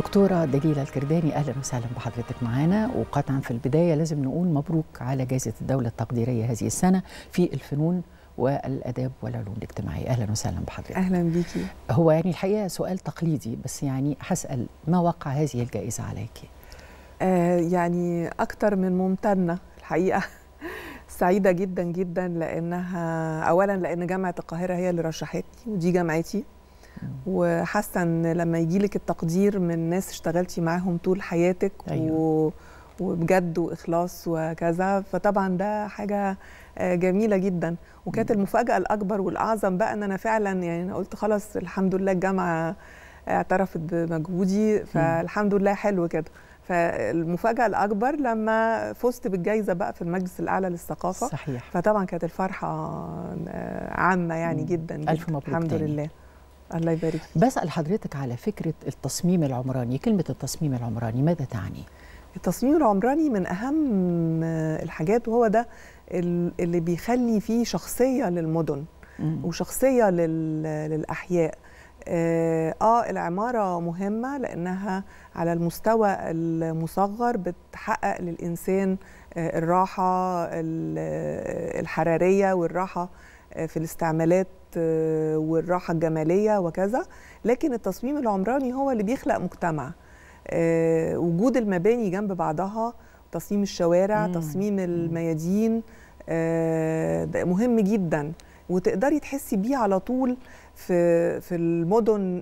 دكتورة دليلة الكرداني أهلا وسهلا بحضرتك معانا وقطعا في البداية لازم نقول مبروك على جائزة الدولة التقديرية هذه السنة في الفنون والاداب والعلوم الاجتماعيه اهلا وسهلا بحضرتك اهلا بيكي هو يعني الحقيقه سؤال تقليدي بس يعني هسال ما وقع هذه الجائزه عليك آه يعني اكثر من ممتنه الحقيقه سعيده جدا جدا لانها اولا لان جامعه القاهره هي اللي رشحتني ودي جامعتي وحاسه ان لما يجي لك التقدير من ناس اشتغلتي معاهم طول حياتك أيوة. وبجد واخلاص وكذا فطبعا ده حاجه آه، جميله جدا وكانت المفاجاه الاكبر والاعظم بقى ان انا فعلا يعني انا قلت خلاص الحمد لله الجامعه آه، اعترفت بمجهودي فالحمد لله حلو كده فالمفاجاه الاكبر لما فزت بالجائزه بقى في المجلس الاعلى للثقافه صحيح فطبعا كانت الفرحه آه، عامه يعني جدا, جداً. الف مبروك الحمد تاني. لله الله يبارك بسأل حضرتك على فكرة التصميم العمراني كلمة التصميم العمراني ماذا تعني؟ التصميم العمراني من أهم الحاجات وهو ده اللي بيخلي فيه شخصية للمدن وشخصية للأحياء آه،, آه العمارة مهمة لأنها على المستوى المصغر بتحقق للإنسان آه، الراحة الحرارية والراحة آه، في الاستعمالات آه، والراحه الجماليه وكذا لكن التصميم العمراني هو اللي بيخلق مجتمع آه، وجود المباني جنب بعضها تصميم الشوارع مم. تصميم الميادين مهم جدا وتقدري تحسي بيه على طول في في المدن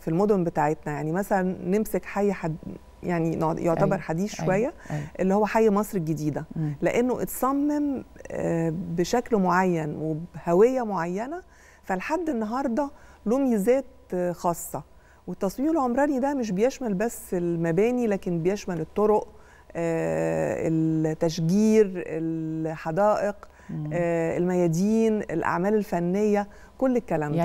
في المدن بتاعتنا يعني مثلا نمسك حي حد يعني يعتبر أيوة. حديث أيوة، شويه أيوة. اللي هو حي مصر الجديده لانه اتصمم آه، بشكل معين وبهويه معينه فلحد النهارده له آه، ميزات خاصه والتصميم العمراني ده مش بيشمل بس المباني لكن بيشمل الطرق آه، التشجير الحدائق آه، الميادين الاعمال الفنيه كل الكلام ده يعني